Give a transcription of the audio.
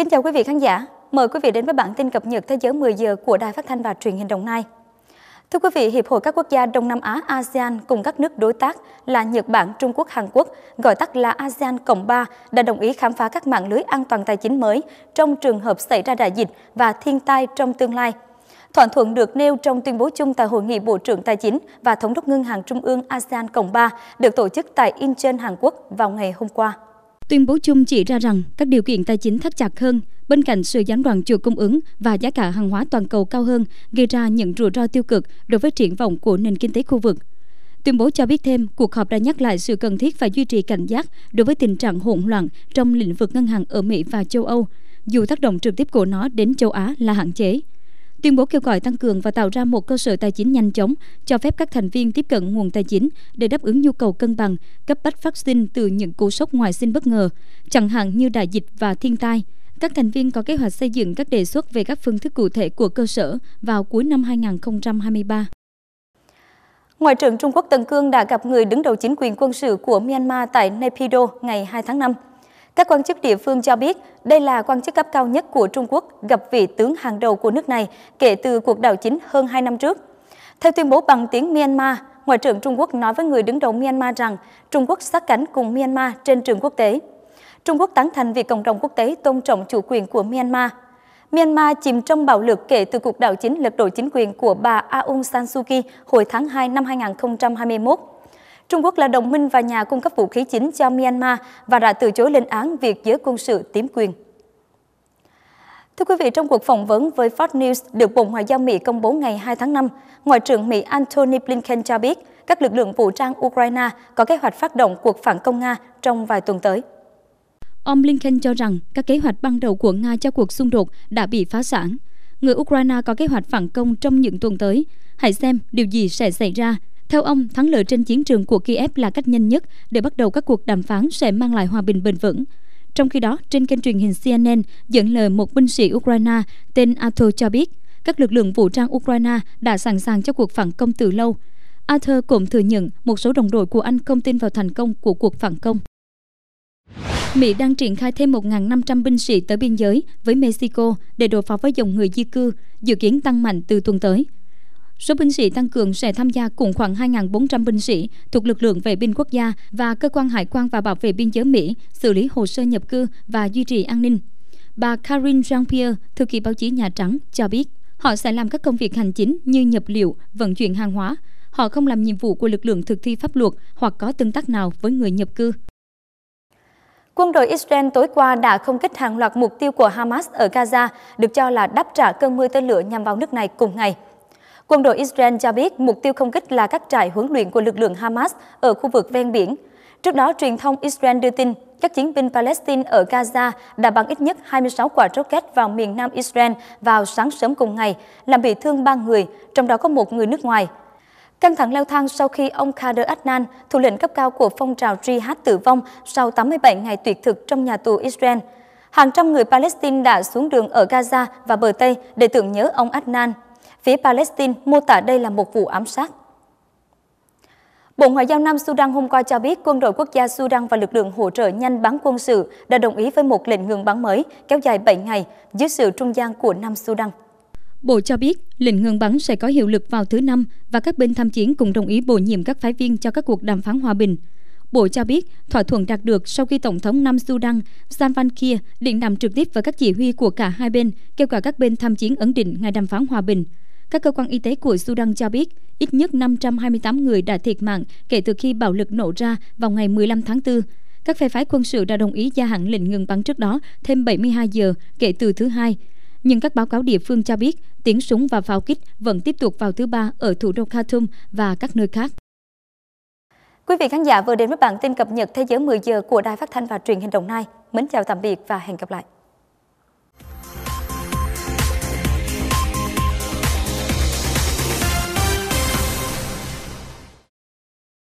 Kính chào quý vị khán giả. Mời quý vị đến với bản tin cập nhật thế giới 10 giờ của Đài Phát thanh và Truyền hình Đồng Nai. Thưa quý vị, Hiệp hội các quốc gia Đông Nam Á ASEAN cùng các nước đối tác là Nhật Bản, Trung Quốc, Hàn Quốc, gọi tắt là ASEAN Cộng 3, đã đồng ý khám phá các mạng lưới an toàn tài chính mới trong trường hợp xảy ra đại dịch và thiên tai trong tương lai. Thỏa thuận được nêu trong tuyên bố chung tại Hội nghị Bộ trưởng Tài chính và Thống đốc Ngân hàng Trung ương ASEAN Cộng 3 được tổ chức tại Incheon, Hàn Quốc vào ngày hôm qua. Tuyên bố chung chỉ ra rằng các điều kiện tài chính thắt chặt hơn, bên cạnh sự gián đoạn chuỗi cung ứng và giá cả hàng hóa toàn cầu cao hơn gây ra những rủi ro tiêu cực đối với triển vọng của nền kinh tế khu vực. Tuyên bố cho biết thêm, cuộc họp đã nhắc lại sự cần thiết phải duy trì cảnh giác đối với tình trạng hỗn loạn trong lĩnh vực ngân hàng ở Mỹ và châu Âu, dù tác động trực tiếp của nó đến châu Á là hạn chế. Tuyên bố kêu gọi tăng cường và tạo ra một cơ sở tài chính nhanh chóng, cho phép các thành viên tiếp cận nguồn tài chính để đáp ứng nhu cầu cân bằng, cấp bách vaccine từ những cú sốc ngoài sinh bất ngờ, chẳng hạn như đại dịch và thiên tai. Các thành viên có kế hoạch xây dựng các đề xuất về các phương thức cụ thể của cơ sở vào cuối năm 2023. Ngoại trưởng Trung Quốc Tần Cương đã gặp người đứng đầu chính quyền quân sự của Myanmar tại Naypyidaw ngày 2 tháng 5. Các quan chức địa phương cho biết đây là quan chức cấp cao nhất của Trung Quốc gặp vị tướng hàng đầu của nước này kể từ cuộc đảo chính hơn 2 năm trước. Theo tuyên bố bằng tiếng Myanmar, Ngoại trưởng Trung Quốc nói với người đứng đầu Myanmar rằng Trung Quốc sát cánh cùng Myanmar trên trường quốc tế. Trung Quốc tán thành việc cộng đồng quốc tế tôn trọng chủ quyền của Myanmar. Myanmar chìm trong bạo lực kể từ cuộc đảo chính lật đổ chính quyền của bà Aung San Suu Kyi hồi tháng 2 năm 2021. Trung Quốc là đồng minh và nhà cung cấp vũ khí chính cho Myanmar và đã từ chối lên án việc giới quân sự tiếm quyền. Thưa quý vị, trong cuộc phỏng vấn với Fox News được Bộ Ngoại giao Mỹ công bố ngày 2 tháng 5, Ngoại trưởng Mỹ Antony Blinken cho biết các lực lượng vũ trang Ukraine có kế hoạch phát động cuộc phản công Nga trong vài tuần tới. Ông Blinken cho rằng các kế hoạch ban đầu của Nga cho cuộc xung đột đã bị phá sản. Người Ukraine có kế hoạch phản công trong những tuần tới. Hãy xem điều gì sẽ xảy ra theo ông, thắng lợi trên chiến trường của Kiev là cách nhanh nhất để bắt đầu các cuộc đàm phán sẽ mang lại hòa bình bền vững. Trong khi đó, trên kênh truyền hình CNN dẫn lời một binh sĩ Ukraine tên Arthur cho biết, các lực lượng vũ trang Ukraine đã sẵn sàng cho cuộc phản công từ lâu. Arthur cũng thừa nhận một số đồng đội của anh không tin vào thành công của cuộc phản công. Mỹ đang triển khai thêm 1.500 binh sĩ tới biên giới với Mexico để đối phó với dòng người di cư, dự kiến tăng mạnh từ tuần tới. Số binh sĩ tăng cường sẽ tham gia cùng khoảng 2.400 binh sĩ thuộc lực lượng vệ binh quốc gia và cơ quan hải quan và bảo vệ biên giới Mỹ xử lý hồ sơ nhập cư và duy trì an ninh. Bà Karin Jean-Pierre, thư ký báo chí Nhà Trắng, cho biết họ sẽ làm các công việc hành chính như nhập liệu, vận chuyển hàng hóa. Họ không làm nhiệm vụ của lực lượng thực thi pháp luật hoặc có tương tác nào với người nhập cư. Quân đội Israel tối qua đã không kích hàng loạt mục tiêu của Hamas ở Gaza, được cho là đáp trả cơn mưa tên lửa nhằm vào nước này cùng ngày. Quân đội Israel cho biết mục tiêu không kích là các trại huấn luyện của lực lượng Hamas ở khu vực ven biển. Trước đó, truyền thông Israel đưa tin các chiến binh Palestine ở Gaza đã bắn ít nhất 26 quả rocket vào miền nam Israel vào sáng sớm cùng ngày, làm bị thương 3 người, trong đó có một người nước ngoài. Căng thẳng leo thang sau khi ông Kader Adnan, thủ lĩnh cấp cao của phong trào Jihad tử vong sau 87 ngày tuyệt thực trong nhà tù Israel. Hàng trăm người Palestine đã xuống đường ở Gaza và bờ Tây để tưởng nhớ ông Adnan. Phía Palestine mô tả đây là một vụ ám sát. Bộ Ngoại giao Nam Sudan hôm qua cho biết quân đội quốc gia Sudan và lực lượng hỗ trợ nhanh bắn quân sự đã đồng ý với một lệnh ngừng bắn mới kéo dài 7 ngày dưới sự trung gian của Nam Sudan. Bộ cho biết lệnh ngừng bắn sẽ có hiệu lực vào thứ Năm và các bên tham chiến cũng đồng ý bổ nhiệm các phái viên cho các cuộc đàm phán hòa bình. Bộ cho biết thỏa thuận đạt được sau khi Tổng thống Nam Sudan Van Kiir điện đàm trực tiếp với các chỉ huy của cả hai bên, kêu gọi các bên tham chiến ấn định ngày đàm phán hòa bình. Các cơ quan y tế của Sudan cho biết ít nhất 528 người đã thiệt mạng kể từ khi bạo lực nổ ra vào ngày 15 tháng 4. Các phe phái quân sự đã đồng ý gia hạn lệnh ngừng bắn trước đó thêm 72 giờ kể từ thứ hai. Nhưng các báo cáo địa phương cho biết tiếng súng và pháo kích vẫn tiếp tục vào thứ ba ở thủ đô Khartoum và các nơi khác. Quý vị khán giả vừa đến với bản tin cập nhật thế giới 10 giờ của Đài Phát thanh và Truyền hình Đồng Nai. Mến chào tạm biệt và hẹn gặp lại.